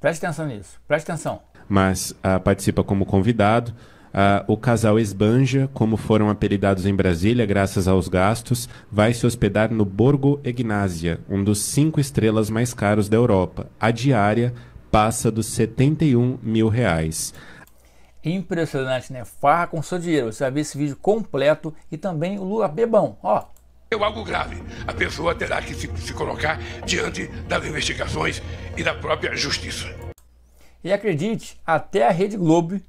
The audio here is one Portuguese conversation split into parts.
Preste atenção nisso, preste atenção. Mas uh, participa como convidado. Uh, o casal Esbanja, como foram apelidados em Brasília graças aos gastos, vai se hospedar no Borgo Egnásia, um dos cinco estrelas mais caros da Europa. A diária passa dos 71 mil reais. Impressionante, né? Farra com seu dinheiro. Você vai ver esse vídeo completo e também o Lula Bebão. Ó, é algo grave. A pessoa terá que se, se colocar diante das investigações e da própria justiça. E acredite, até a Rede Globo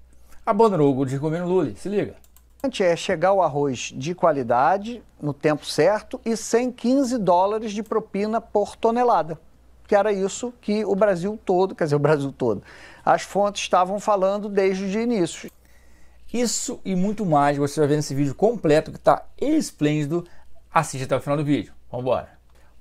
abandonou o de governo Lula. Se liga. É chegar o arroz de qualidade, no tempo certo, e 115 dólares de propina por tonelada. Que era isso que o Brasil todo, quer dizer, o Brasil todo, as fontes estavam falando desde o de início. Isso e muito mais você vai ver nesse vídeo completo que está esplêndido assiste até o final do vídeo. Vamos embora.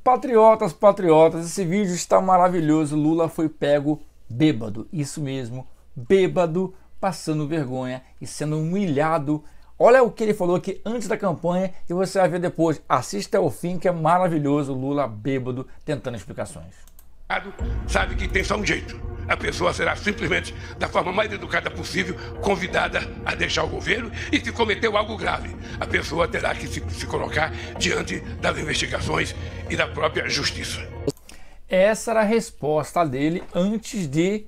Patriotas, patriotas, esse vídeo está maravilhoso. Lula foi pego bêbado, isso mesmo, bêbado, passando vergonha e sendo humilhado. Olha o que ele falou aqui antes da campanha e você vai ver depois. Assista ao fim que é maravilhoso, Lula bêbado tentando explicações. Sabe que tem só um jeito a pessoa será simplesmente, da forma mais educada possível, convidada a deixar o governo e se cometeu algo grave, a pessoa terá que se, se colocar diante das investigações e da própria justiça. Essa era a resposta dele antes de,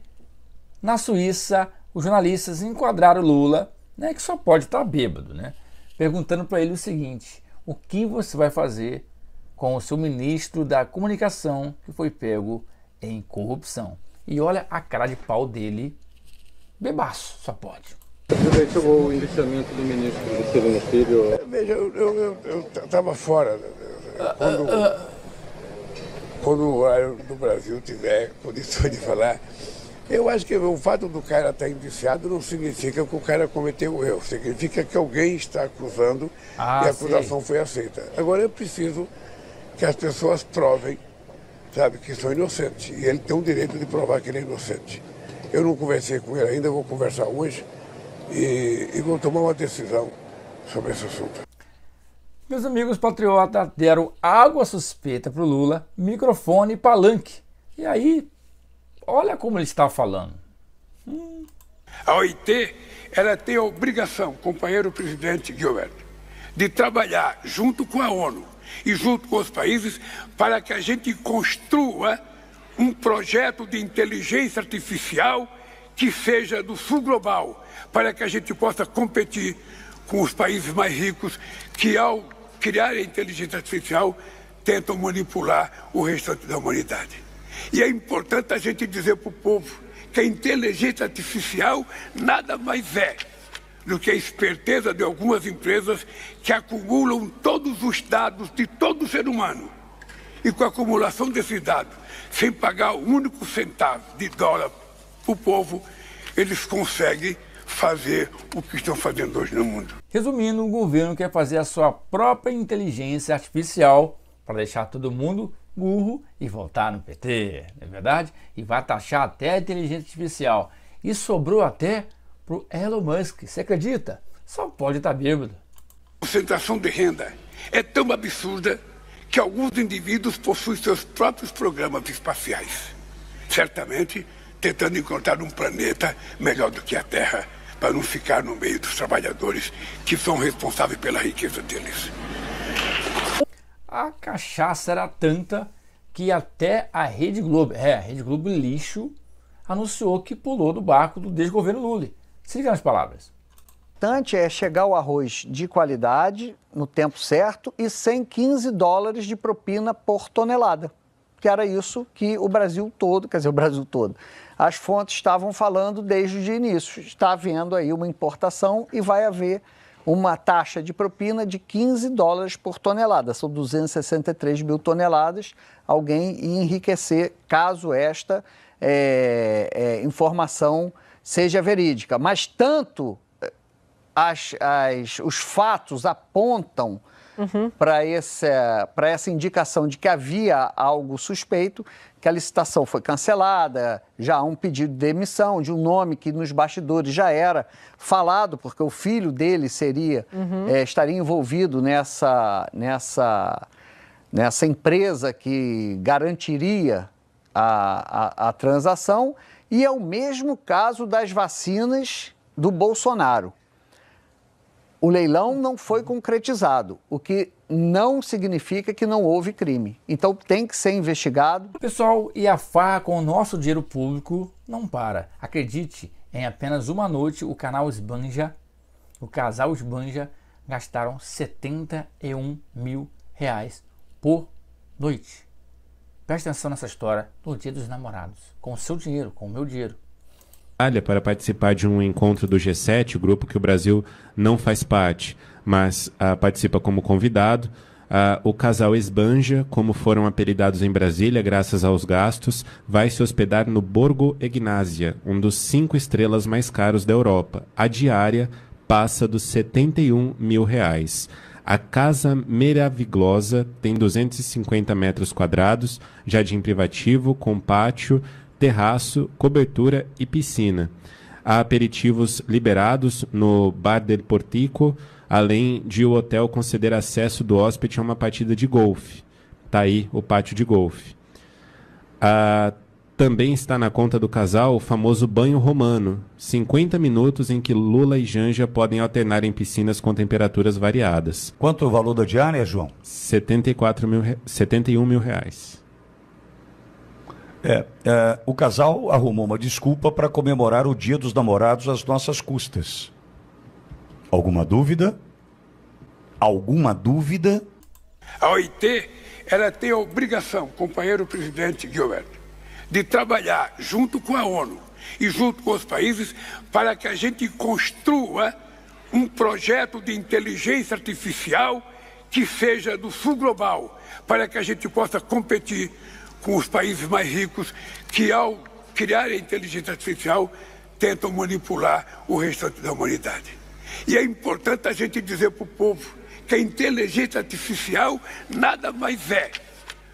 na Suíça, os jornalistas enquadraram Lula, né, que só pode estar bêbado, né, perguntando para ele o seguinte: o que você vai fazer com o seu ministro da comunicação que foi pego em corrupção? E olha a cara de pau dele, bebaço, só pode. o indiciamento do ministro Juscelino Filho... Veja, eu estava fora. Né, né, né, quando, ah, ah, quando o horário do Brasil tiver condições de falar... Eu acho que o fato do cara estar indiciado não significa que o cara cometeu erro, significa que alguém está acusando ah, e a acusação sim. foi aceita. Agora é preciso que as pessoas provem sabe, que são inocentes. E ele tem o direito de provar que ele é inocente. Eu não conversei com ele ainda, vou conversar hoje e, e vou tomar uma decisão sobre esse assunto. Meus amigos patriotas deram água suspeita para o Lula, microfone e palanque. E aí, olha como ele está falando. Hum. A OIT ela tem a obrigação, companheiro presidente Gilberto, de trabalhar junto com a ONU e junto com os países para que a gente construa um projeto de inteligência artificial que seja do sul global, para que a gente possa competir com os países mais ricos que, ao criar a inteligência artificial, tentam manipular o restante da humanidade. E é importante a gente dizer para o povo que a inteligência artificial nada mais é do que a esperteza de algumas empresas que acumulam todos os dados de todo ser humano. E com a acumulação desses dados, sem pagar um único centavo de dólar para o povo, eles conseguem fazer o que estão fazendo hoje no mundo. Resumindo, o governo quer fazer a sua própria inteligência artificial para deixar todo mundo burro e voltar no PT, não é verdade? E vai taxar até a inteligência artificial. E sobrou até pro Elon Musk. Você acredita? Só pode estar tá bêbado. A concentração de renda é tão absurda que alguns indivíduos possuem seus próprios programas espaciais. Certamente tentando encontrar um planeta melhor do que a Terra para não ficar no meio dos trabalhadores que são responsáveis pela riqueza deles. A cachaça era tanta que até a Rede Globo, é, a Rede Globo lixo, anunciou que pulou do barco do desgoverno Lula. Siga nas palavras. O importante é chegar o arroz de qualidade, no tempo certo, e 115 dólares de propina por tonelada, que era isso que o Brasil todo, quer dizer, o Brasil todo, as fontes estavam falando desde o início. Está havendo aí uma importação e vai haver uma taxa de propina de 15 dólares por tonelada. São 263 mil toneladas. Alguém ia enriquecer caso esta é, é, informação seja verídica. Mas tanto eh, as, as, os fatos apontam uhum. para essa indicação de que havia algo suspeito, que a licitação foi cancelada, já há um pedido de demissão de um nome que nos bastidores já era falado, porque o filho dele seria uhum. é, estaria envolvido nessa, nessa, nessa empresa que garantiria a, a, a transação. E é o mesmo caso das vacinas do Bolsonaro. O leilão não foi concretizado, o que não significa que não houve crime. Então tem que ser investigado. Pessoal, e a farra com o nosso dinheiro público não para. Acredite, em apenas uma noite o canal Esbanja, o casal Esbanja, gastaram 71 mil reais por noite. Preste atenção nessa história no Dia dos Namorados, com o seu dinheiro, com o meu dinheiro. Para participar de um encontro do G7, grupo que o Brasil não faz parte, mas uh, participa como convidado. Uh, o casal Esbanja, como foram apelidados em Brasília, graças aos gastos, vai se hospedar no Borgo Egnásia, um dos cinco estrelas mais caros da Europa. A diária passa dos 71 mil reais. A Casa Meraviglosa tem 250 metros quadrados, jardim privativo com pátio, terraço, cobertura e piscina. Há aperitivos liberados no Bar del Portico, além de o hotel conceder acesso do hóspede a uma partida de golfe. Está aí o pátio de golfe. Ah, também está na conta do casal o famoso banho romano, 50 minutos em que Lula e Janja podem alternar em piscinas com temperaturas variadas. Quanto o valor da diária, João? 74 mil, 71 mil reais. É, é, o casal arrumou uma desculpa para comemorar o Dia dos Namorados às nossas custas. Alguma dúvida? Alguma dúvida? A OIT ela tem a obrigação, companheiro presidente Gilberto, de trabalhar junto com a ONU e junto com os países para que a gente construa um projeto de inteligência artificial que seja do sul global, para que a gente possa competir com os países mais ricos que, ao criar a inteligência artificial, tentam manipular o restante da humanidade. E é importante a gente dizer para o povo que a inteligência artificial nada mais é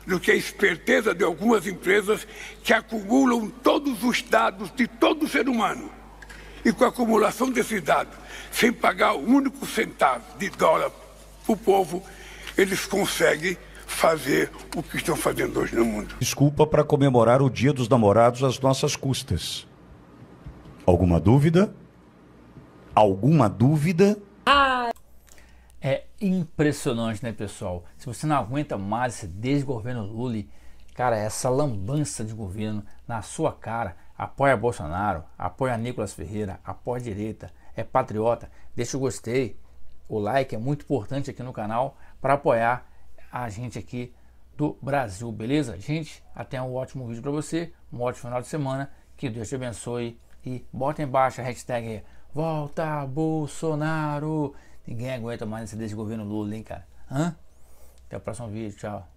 do que a esperteza de algumas empresas que acumulam todos os dados de todo ser humano. E com a acumulação desses dados, sem pagar um único centavo de dólar para o povo, eles conseguem fazer o que estão fazendo hoje no mundo. Desculpa para comemorar o Dia dos Namorados às nossas custas. Alguma dúvida? Alguma dúvida? Ah! É impressionante, né, pessoal? Se você não aguenta mais esse desgoverno Lula, cara, essa lambança de governo na sua cara, apoia Bolsonaro, apoia Nicolas Ferreira, apoia a direita, é patriota, deixa o gostei, o like é muito importante aqui no canal para apoiar a gente aqui do Brasil, beleza? Gente, até um ótimo vídeo para você, um ótimo final de semana, que Deus te abençoe e bota embaixo a hashtag Volta Bolsonaro! Ninguém aguenta mais esse desgoverno Lula, hein, cara? Hã? Até o próximo vídeo, tchau.